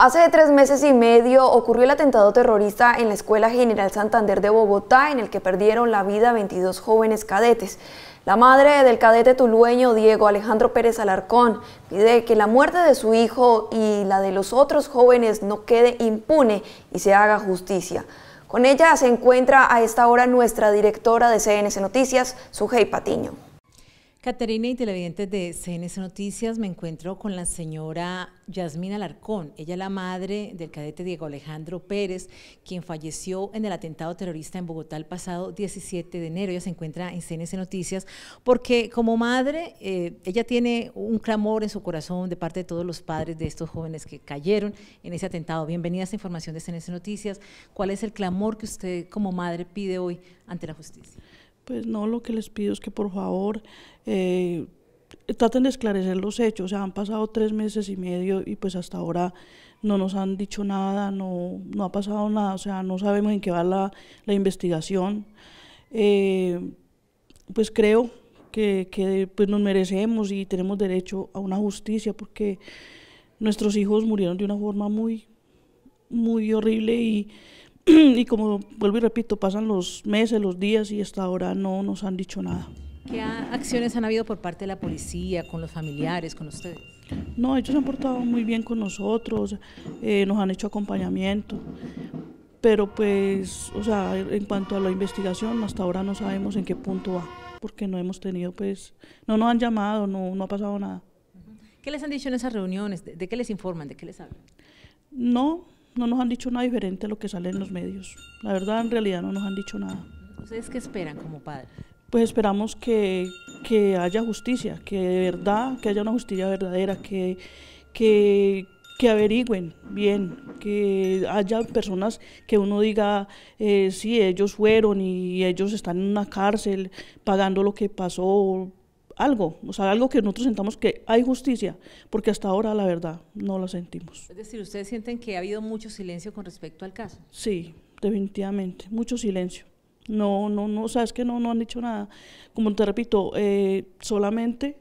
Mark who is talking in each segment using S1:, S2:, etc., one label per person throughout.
S1: Hace tres meses y medio ocurrió el atentado terrorista en la Escuela General Santander de Bogotá, en el que perdieron la vida 22 jóvenes cadetes. La madre del cadete tulueño Diego Alejandro Pérez Alarcón pide que la muerte de su hijo y la de los otros jóvenes no quede impune y se haga justicia. Con ella se encuentra a esta hora nuestra directora de CNS Noticias, Sujei Patiño. Caterina y televidentes de CNS Noticias, me encuentro con la señora Yasmina Alarcón. Ella es la madre del cadete Diego Alejandro Pérez, quien falleció en el atentado terrorista en Bogotá el pasado 17 de enero. Ella se encuentra en CNC Noticias porque como madre, eh, ella tiene un clamor en su corazón de parte de todos los padres de estos jóvenes que cayeron en ese atentado. Bienvenida a esta información de CNS Noticias. ¿Cuál es el clamor que usted como madre
S2: pide hoy ante la justicia? Pues no, lo que les pido es que por favor eh, traten de esclarecer los hechos. O sea, han pasado tres meses y medio y pues hasta ahora no nos han dicho nada, no, ha pasado nada. O sea, no sabemos en qué va la, investigación. Eh, pues creo que, que, pues nos merecemos y tenemos derecho a una justicia porque nuestros hijos murieron de una forma muy, muy horrible y y como vuelvo y repito, pasan los meses, los días y hasta ahora no nos han dicho nada.
S1: ¿Qué acciones han habido por parte de
S2: la policía, con los familiares, con ustedes? No, ellos se han portado muy bien con nosotros, eh, nos han hecho acompañamiento, pero pues, o sea, en cuanto a la investigación, hasta ahora no sabemos en qué punto va, porque no hemos tenido, pues, no nos han llamado, no, ha pasado nada.
S1: ¿Qué les han dicho en esas reuniones? ¿De, de qué les informan? ¿De qué les hablan?
S2: No, no nos han dicho nada diferente a lo que sale en los medios. La verdad, en realidad no nos han dicho nada. ¿Ustedes qué esperan como padres? Pues esperamos que, haya justicia, que de verdad, que haya una justicia verdadera, que, que, averigüen bien, que haya personas que uno diga, eh, sí, ellos fueron y ellos están en una cárcel pagando lo que pasó, algo, o sea, algo que nosotros sentamos que hay justicia, porque hasta ahora la verdad no la sentimos.
S1: Es decir, ustedes sienten que ha habido mucho silencio con respecto al caso.
S2: Sí, definitivamente, mucho silencio. No, no, no, o sea, es que no, no han dicho nada. Como te repito, eh, solamente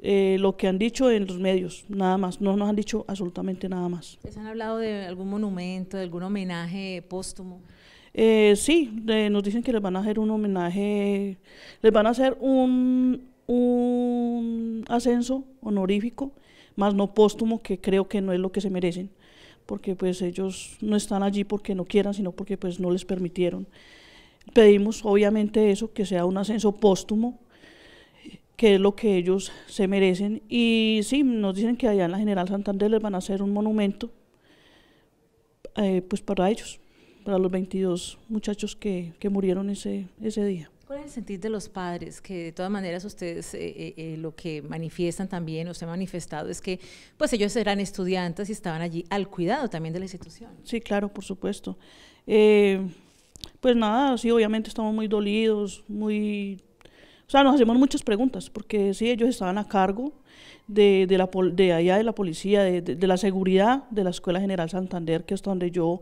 S2: eh, lo que han dicho en los medios, nada más, no nos han dicho absolutamente nada más. ¿Les
S1: han hablado de algún monumento, de algún homenaje póstumo?
S2: Eh, sí, nos dicen que les van a hacer un homenaje, les van a hacer un, un ascenso honorífico, más no póstumo, que creo que no es lo que se merecen, porque pues ellos no están allí porque no quieran, sino porque pues no les permitieron. Pedimos obviamente eso, que sea un ascenso póstumo, que es lo que ellos se merecen. Y sí, nos dicen que allá en la General Santander les van a hacer un monumento, eh, pues para ellos, para los 22 muchachos que, que murieron ese, ese día
S1: el sentir de los padres? Que de todas maneras ustedes eh, eh, eh, lo que manifiestan también, o se ha manifestado, es que pues ellos eran estudiantes y estaban allí al
S2: cuidado también de la institución. Sí, claro, por supuesto. pues nada, sí, obviamente estamos muy dolidos, muy... O sea, nos hacemos muchas preguntas, porque sí, ellos estaban a cargo de, de la, de allá de la policía, de, de, la seguridad de la Escuela General Santander, que es donde yo,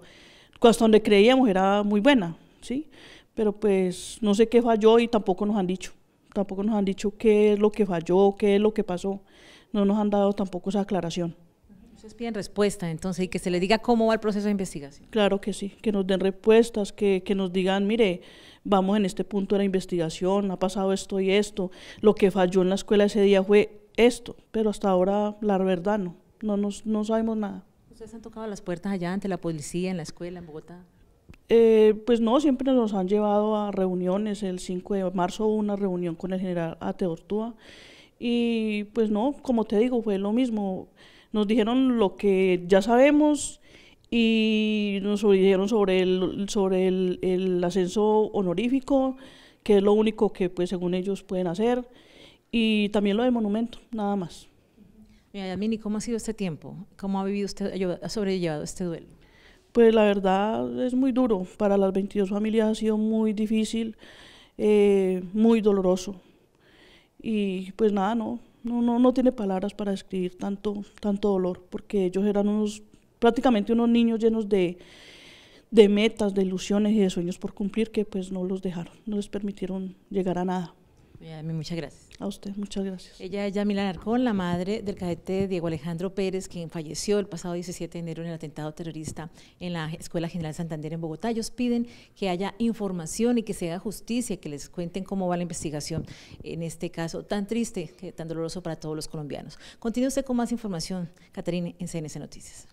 S2: hasta donde creíamos era muy buena, ¿sí? sí pero pues no sé qué falló y tampoco nos han dicho. Tampoco nos han dicho qué es lo que falló, qué es lo que pasó. No nos han dado tampoco esa aclaración.
S1: Ustedes piden respuesta entonces y que
S2: se le diga cómo va el proceso de investigación. Claro que sí, que nos den respuestas, que, nos digan, mire, vamos en este punto de la investigación, ha pasado esto y esto, lo que falló en la escuela ese día fue esto, pero hasta ahora la verdad no, no, nos, no sabemos nada.
S1: ¿Ustedes han tocado las
S2: puertas allá ante la policía, en la
S1: escuela, en Bogotá?
S2: Eh, pues no, siempre nos han llevado a reuniones. El 5 de marzo hubo una reunión con el general Ateortúa. Y pues no, como te digo, fue lo mismo. Nos dijeron lo que ya sabemos y nos dijeron sobre el, sobre el, ascenso honorífico, que es lo único que pues según ellos pueden hacer, y también lo del monumento, nada más. Mira, Yamini, ¿cómo ha sido este tiempo? ¿Cómo ha vivido usted, ha sobrellevado este duelo? pues la verdad es muy duro. Para las 22 familias ha sido muy difícil, eh, muy doloroso. Y pues nada, no, no, no, tiene palabras para describir tanto, tanto dolor, porque ellos eran unos, prácticamente unos niños llenos de, de metas, de ilusiones y de sueños por cumplir que pues no los dejaron, no les permitieron llegar a nada muchas gracias. A usted, muchas gracias.
S1: Ella es Yamila Narcón, la madre del cadete Diego Alejandro Pérez, quien falleció el pasado 17 de enero en el atentado terrorista en la Escuela General Santander en Bogotá. Ellos piden que haya información y que se haga justicia, que les cuenten cómo va la investigación en este caso tan triste, tan doloroso para todos los colombianos. Continúe usted con más información, Caterine, en CNC Noticias.